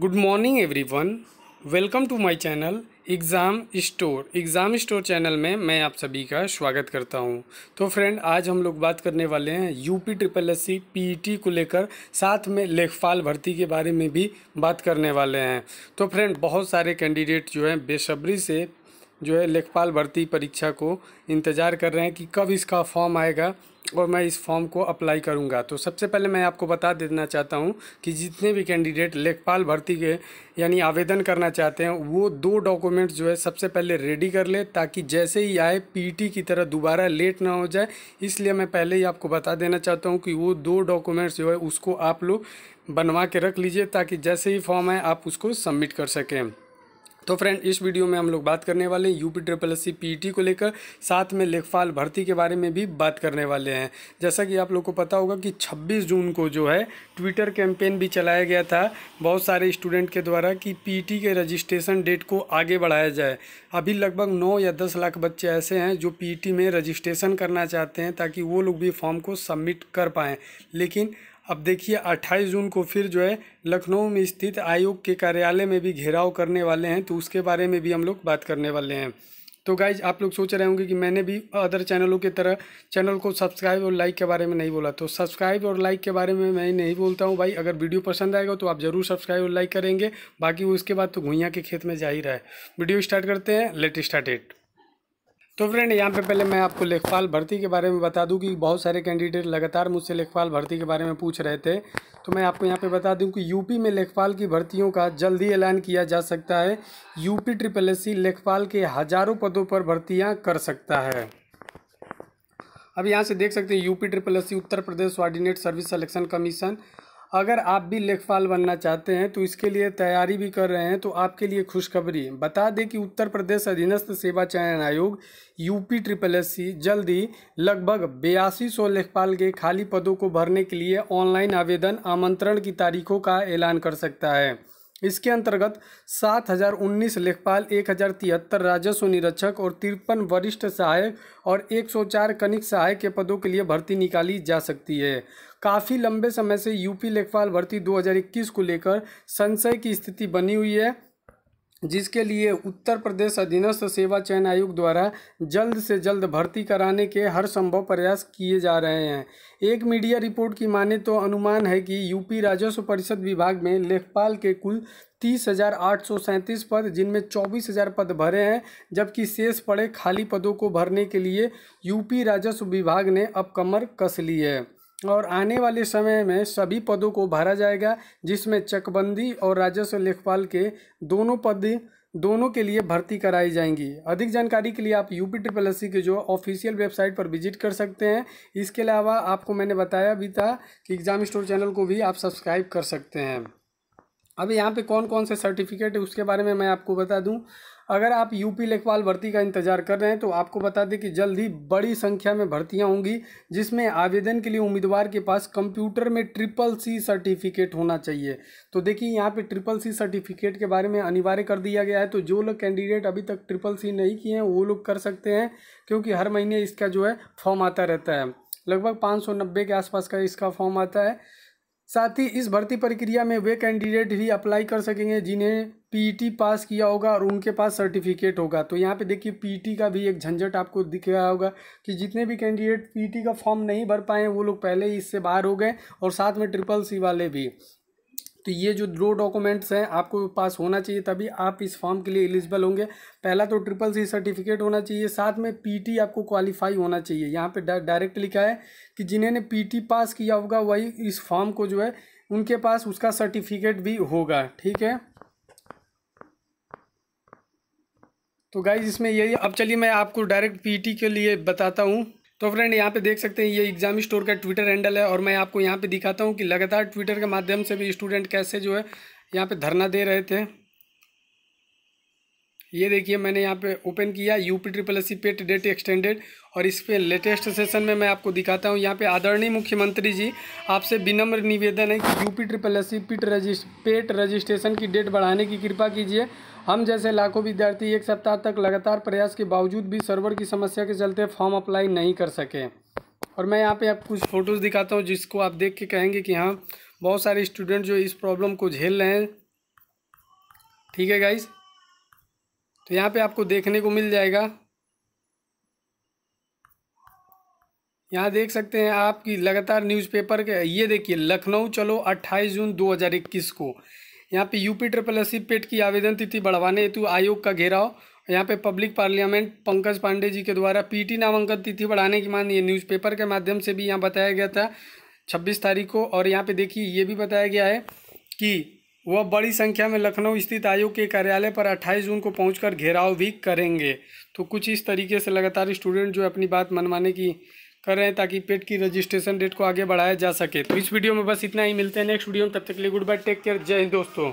good morning everyone welcome to my channel exam store exam store channel में मैं आप सभी का स्वागत करता हूं तो फ्रेंड आज हम लोग बात करने वाले हैं UP triple S C T को लेकर साथ में लेखपाल भर्ती के बारे में भी बात करने वाले हैं तो फ्रेंड बहुत सारे कैंडिडेट जो हैं बेसब्री से जो है लेखपाल भर्ती परीक्षा को इंतज़ार कर रहे हैं कि कब इसका फॉर्म आएगा और मैं इस फॉर्म को अप्लाई करूंगा तो सबसे पहले मैं आपको बता देना चाहता हूं कि जितने भी कैंडिडेट लेखपाल भर्ती के यानी आवेदन करना चाहते हैं वो दो डॉक्यूमेंट जो है सबसे पहले रेडी कर ले ताकि जैसे ही आए पीटी e की तरह दोबारा लेट ना हो जाए इसलिए मैं पहले ही आपको बता देना चाहता हूँ कि वो दो डॉक्यूमेंट्स जो है उसको आप लोग बनवा के रख लीजिए ताकि जैसे ही फॉर्म आए आप उसको सबमिट कर सकें तो फ्रेंड इस वीडियो में हम लोग बात करने वाले हैं यूपी ट्रिपल एस सी को लेकर साथ में लेखपाल भर्ती के बारे में भी बात करने वाले हैं जैसा कि आप लोग को पता होगा कि 26 जून को जो है ट्विटर कैंपेन भी चलाया गया था बहुत सारे स्टूडेंट के द्वारा कि पीटी e के रजिस्ट्रेशन डेट को आगे बढ़ाया जाए अभी लगभग नौ या दस लाख बच्चे ऐसे हैं जो पी e में रजिस्ट्रेशन करना चाहते हैं ताकि वो लोग भी फॉर्म को सबमिट कर पाएँ लेकिन अब देखिए 28 जून को फिर जो है लखनऊ में स्थित आयोग के कार्यालय में भी घेराव करने वाले हैं तो उसके बारे में भी हम लोग बात करने वाले हैं तो गाइज आप लोग सोच रहे होंगे कि मैंने भी अदर चैनलों की तरह चैनल को सब्सक्राइब और लाइक के बारे में नहीं बोला तो सब्सक्राइब और लाइक के बारे में मैं नहीं बोलता हूँ भाई अगर वीडियो पसंद आएगा तो आप ज़रूर सब्सक्राइब और लाइक करेंगे बाकी उसके बाद तो घुइया के खेत में जा ही रहा है वीडियो स्टार्ट करते हैं लेट स्टार्ट तो फ्रेंड यहाँ पे पहले मैं आपको लेखपाल भर्ती के बारे में बता दूं कि बहुत सारे कैंडिडेट लगातार मुझसे लेखपाल भर्ती के बारे में पूछ रहे थे तो मैं आपको यहाँ पे बता दूं कि यूपी में लेखपाल की भर्तियों का जल्द ही ऐलान किया जा सकता है यूपी ट्रिपल एस लेखपाल के हज़ारों पदों पर भर्तियाँ कर सकता है अब यहाँ से देख सकते हैं UP triple S Uttar Pradesh ordinate service selection commission अगर आप भी लेखपाल बनना चाहते हैं तो इसके लिए तैयारी भी कर रहे हैं तो आपके लिए खुशखबरी बता दें कि उत्तर प्रदेश अधीनस्थ सेवा चयन आयोग यूपी ट्रिपल एस सी जल्द ही लगभग बयासी सौ लेखपाल के खाली पदों को भरने के लिए ऑनलाइन आवेदन आमंत्रण की तारीखों का ऐलान कर सकता है इसके अंतर्गत सात हजार उन्नीस लेखपाल एक हजार तिहत्तर राजस्व निरीक्षक और तिरपन वरिष्ठ सहायक और एक सौ चार कनिक सहायक के पदों के लिए भर्ती निकाली जा सकती है काफ़ी लंबे समय से यूपी लेखपाल भर्ती 2021 को लेकर संशय की स्थिति बनी हुई है जिसके लिए उत्तर प्रदेश अधीनस्थ सेवा चयन आयोग द्वारा जल्द से जल्द भर्ती कराने के हर संभव प्रयास किए जा रहे हैं एक मीडिया रिपोर्ट की माने तो अनुमान है कि यूपी राजस्व परिषद विभाग में लेखपाल के कुल तीस हजार आठ सौ सैंतीस पद जिनमें चौबीस हजार पद भरे हैं जबकि शेष पड़े खाली पदों को भरने के लिए यूपी राजस्व विभाग ने अब कमर कस ली है और आने वाले समय में सभी पदों को भरा जाएगा जिसमें चकबंदी और राजस्व लेखपाल के दोनों पद दोनों के लिए भर्ती कराई जाएंगी अधिक जानकारी के लिए आप यूपी ट्रिपल एस के जो ऑफिशियल वेबसाइट पर विजिट कर सकते हैं इसके अलावा आपको मैंने बताया भी था कि एग्ज़ाम स्टोर चैनल को भी आप सब्सक्राइब कर सकते हैं अब यहाँ पे कौन कौन से सर्टिफिकेट है उसके बारे में मैं आपको बता दूं अगर आप यूपी लेखपाल भर्ती का इंतजार कर रहे हैं तो आपको बता दें कि जल्द ही बड़ी संख्या में भर्तियाँ होंगी जिसमें आवेदन के लिए उम्मीदवार के पास कंप्यूटर में ट्रिपल सी सर्टिफिकेट होना चाहिए तो देखिए यहाँ पे ट्रिपल सी सर्टिफिकेट के बारे में अनिवार्य कर दिया गया है तो जो लोग कैंडिडेट अभी तक ट्रिपल सी नहीं किए हैं वो लोग कर सकते हैं क्योंकि हर महीने इसका जो है फॉर्म आता रहता है लगभग पाँच के आसपास का इसका फॉर्म आता है साथ ही इस भर्ती प्रक्रिया में वे कैंडिडेट ही अप्लाई कर सकेंगे जिन्हें पीटी e पास किया होगा और उनके पास सर्टिफिकेट होगा तो यहाँ पे देखिए पीटी e का भी एक झंझट आपको दिख रहा होगा कि जितने भी कैंडिडेट पीटी e का फॉर्म नहीं भर पाए वो लोग पहले ही इससे बाहर हो गए और साथ में ट्रिपल सी वाले भी तो ये जो दो डॉक्यूमेंट्स हैं आपको पास होना चाहिए तभी आप इस फॉर्म के लिए एलिजिबल होंगे पहला तो ट्रिपल सी सर्टिफिकेट होना चाहिए साथ में पीटी आपको क्वालिफाई होना चाहिए यहाँ पे डायरेक्ट लिखा है कि जिन्होंने पीटी पास किया होगा वही इस फॉर्म को जो है उनके पास उसका सर्टिफिकेट भी होगा ठीक है तो गाइज इसमें यही अब चलिए मैं आपको डायरेक्ट पीटी के लिए बताता हूँ तो फ्रेंड यहाँ पे देख सकते हैं ये एग्जाम स्टोर का ट्विटर हैंडल है और मैं आपको यहाँ पे दिखाता हूँ कि लगातार ट्विटर के माध्यम से भी स्टूडेंट कैसे जो है यहाँ पे धरना दे रहे थे ये देखिए मैंने यहाँ पे ओपन किया UP triple S PET date extended और इस पे लेटेस्ट सेशन में मैं आपको दिखाता हूँ यहाँ पे आदरणीय मुख्यमंत्री जी आपसे विनम्र निवेदन है कि यूपी ट्रिपल एस पेट रजिस्ट पेट रजिस्ट्रेशन की डेट बढ़ाने की कृपा कीजिए हम जैसे लाखों विद्यार्थी एक सप्ताह तक लगातार प्रयास के बावजूद भी सर्वर की समस्या के चलते फॉर्म अप्लाई नहीं कर सके और मैं यहाँ पे आप कुछ फ़ोटोज़ दिखाता हूँ जिसको आप देख के कहेंगे कि हाँ बहुत सारे स्टूडेंट जो इस प्रॉब्लम को झेल रहे हैं ठीक है गाइज तो यहाँ पे आपको देखने को मिल जाएगा यहाँ देख सकते हैं आपकी लगातार न्यूज़पेपर के ये देखिए लखनऊ चलो 28 जून 2021 को यहाँ पे यूपी ट्रिपल एस पेट की आवेदन तिथि बढ़वाने हेतु आयोग का घेराव यहाँ पे पब्लिक पार्लियामेंट पंकज पांडे जी के द्वारा पीटी नामांकन तिथि बढ़ाने की मांग ये न्यूज़पेपर के माध्यम से भी यहाँ बताया गया था छब्बीस तारीख को और यहाँ पे देखिए ये भी बताया गया है कि वह बड़ी संख्या में लखनऊ स्थित आयोग के कार्यालय पर 28 जून को पहुंचकर घेराव भी करेंगे तो कुछ इस तरीके से लगातार स्टूडेंट जो अपनी बात मनवाने की कर रहे हैं ताकि पेट की रजिस्ट्रेशन डेट को आगे बढ़ाया जा सके तो इस वीडियो में बस इतना ही मिलते हैं नेक्स्ट वीडियो में तब तक के लिए गुड बाय टेक केयर जय हिंद दोस्तों